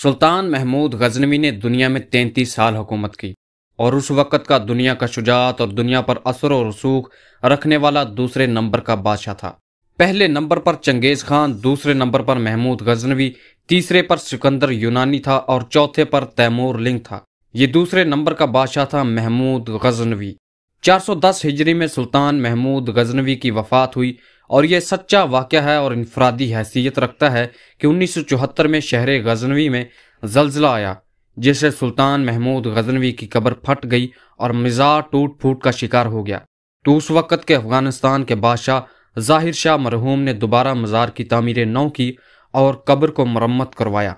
सुल्तान महमूद गजनवी ने दुनिया में तैंतीस साल हुकूमत की और उस वक़्त का दुनिया का शुजात और दुनिया पर असर और रसूख रखने वाला दूसरे नंबर का बादशाह था पहले नंबर पर चंगेज़ खान दूसरे नंबर पर महमूद गजनवी तीसरे पर सिकंदर यूनानी था और चौथे पर तैमूर लिंग था ये दूसरे नंबर का बादशाह था महमूद गजनवी 410 हिजरी में सुल्तान महमूद गजनवी की वफात हुई और यह सच्चा वाक़ है और इनफरादी हैसियत रखता है कि 1974 में शहर गजनवी में जलजिला आया जिससे सुल्तान महमूद गजनवी की कब्र फट गई और मिजाज टूट फूट का शिकार हो गया तो उस वक़्त के अफगानिस्तान के बादशाह जाहिर शाह मरहूम ने दोबारा मज़ार की तमीर नौ की और कब्र को मरम्मत करवाया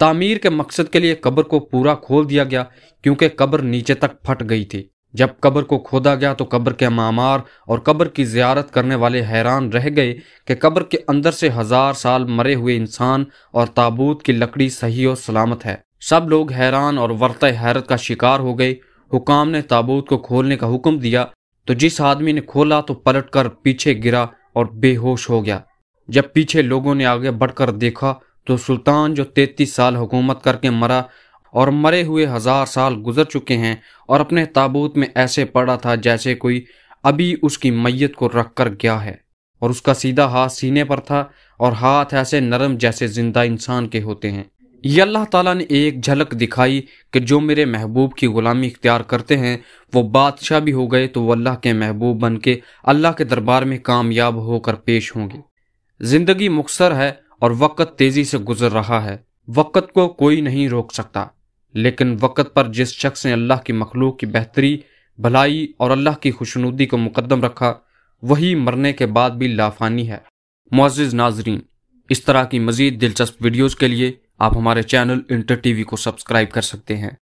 तामीर के मकसद के लिए कब्र को पूरा खोल दिया गया क्योंकि कब्र नीचे तक फट गई थी जब कब्र को खोदा गया तो कब्र के मामार और कब्र की जियारत करने वाले हैरान रह गए कि कब्र के अंदर से हज़ार साल मरे हुए इंसान और ताबूत की लकड़ी सही और सलामत है सब लोग हैरान और वरत हैरत का शिकार हो गए हुकाम ने ताबूत को खोलने का हुक्म दिया तो जिस आदमी ने खोला तो पलट कर पीछे गिरा और बेहोश हो गया जब पीछे लोगों ने आगे बढ़कर देखा तो सुल्तान जो तैतीस साल हुकूमत करके मरा और मरे हुए हजार साल गुजर चुके हैं और अपने ताबूत में ऐसे पड़ा था जैसे कोई अभी उसकी मैयत को रख कर गया है और उसका सीधा हाथ सीने पर था और हाथ ऐसे नरम जैसे जिंदा इंसान के होते हैं ये अल्लाह ताला ने एक झलक दिखाई कि जो मेरे महबूब की ग़ुलामी इख्तियार करते हैं वो बादशाह भी हो गए तो वह अल्लाह के महबूब बन के अल्लाह के दरबार में कामयाब होकर पेश होंगे ज़िंदगी मुखसर है और वक़्त तेज़ी से गुजर रहा है वक़्त को कोई नहीं रोक सकता लेकिन वक़्त पर जिस शख्स ने अल्लाह की मखलूक की बेहतरी भलाई और अल्लाह की खुशनुदी को मुकदम रखा वही मरने के बाद भी लाफानी है मोजिज नाजरीन इस तरह की मज़ीद दिलचस्प वीडियोज़ के लिए आप हमारे चैनल इंटर टीवी को सब्सक्राइब कर सकते हैं